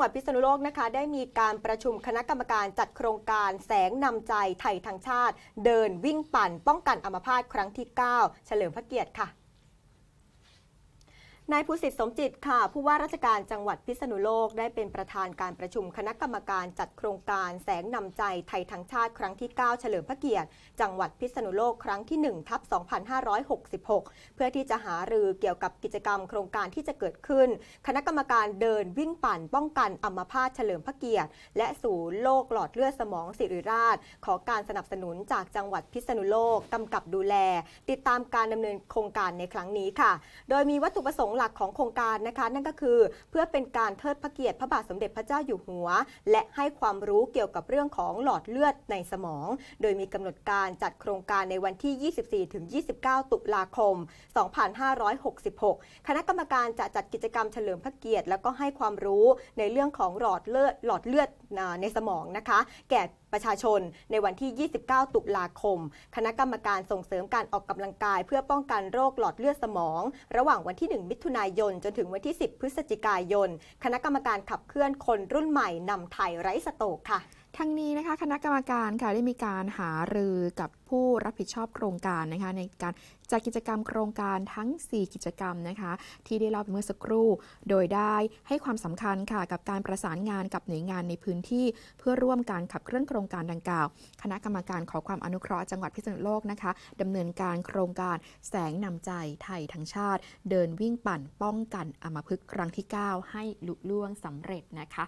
งหวัดพิษณุโลกนะคะได้มีการประชุมคณะกรรมการจัดโครงการแสงนำใจไทยทางชาติ เดินวิ่งปั่น ป้องกันอัมพาตครั้งที่ 9 เฉลิมพระเกียรติค่ะนายภูสิทธิ์สมจิตค่ะ ผู้ว่าราชการจังหวัดพิษณุโลกได้เป็นประธานการประชุม คณะกรรมการจัดโครงการแสงนำใจไทยทั้งชาติครั้งที่ 9 เฉลิมพระเกียรติ จังหวัดพิษณุโลกครั้งที่1ทับ2566 เพื่อที่จะหารือเกี่ยวกับกิจกรรมโครงการที่จะเกิดขึ้น คณะกรรมการเดินวิ่งปั่นป้องกันอัมพาตเฉลิมพระเกียรติ และศูนย์โรคหลอดเลือดสมองศิริราช ขอการสนับสนุนจากจังหวัดพิษณุโลกกำกับดูแล ติดตามการดำเนินโครงการในครั้งนี้ค่ะ โดยมีวัตถุประสงค์หลักของโครงการนะคะนั่นก็คือเพื่อเป็นการเทิดพระเกียรติพระบาทสมเด็จพระเจ้าอยู่หัว และให้ความรู้เกี่ยวกับเรื่องของหลอดเลือดในสมอง โดยมีกำหนดการจัดโครงการในวันที่ 24-29 ตุลาคม 2566 คณะกรรมการจะจัดกิจกรรมเฉลิมพระเกียรติ แล้วก็ให้ความรู้ในเรื่องของหลอดเลือดหลอดเลือดในสมองนะคะแก่ประชาชนในวันที่ 29 ตุลาคม คณะกรรมการส่งเสริมการออกกำลังกายเพื่อป้องกันโรคหลอดเลือดสมอง ระหว่างวันที่ 1 มิถุนายนจนถึงวันที่ 10 พฤศจิกายน คณะกรรมการขับเคลื่อนคนรุ่นใหม่ นำไทยไร้สโตกค่ะทั้งนี้นะคะคณะกรรมการค่ะได้มีการหารือกับผู้รับผิดชอบโครงการนะคะในการจัดกิจกรรมโครงการทั้ง 4 กิจกรรมนะคะที่ได้เล่าไปเมื่อสักครู่โดยได้ให้ความสำคัญค่ะกับการประสานงานกับหน่วยงานในพื้นที่ เพื่อร่วมการขับเคลื่อนโครงการดังกล่าวคณะกรรมการขอความอนุเคราะห์จังหวัดพิษณุโลกนะคะดำเนินการโครงการแสงนำใจไทยทั้งชาติ เดินวิ่งปั่นป้องกันอมาพึกครั้งที่ 9 ให้ลุล่วงสำเร็จนะคะ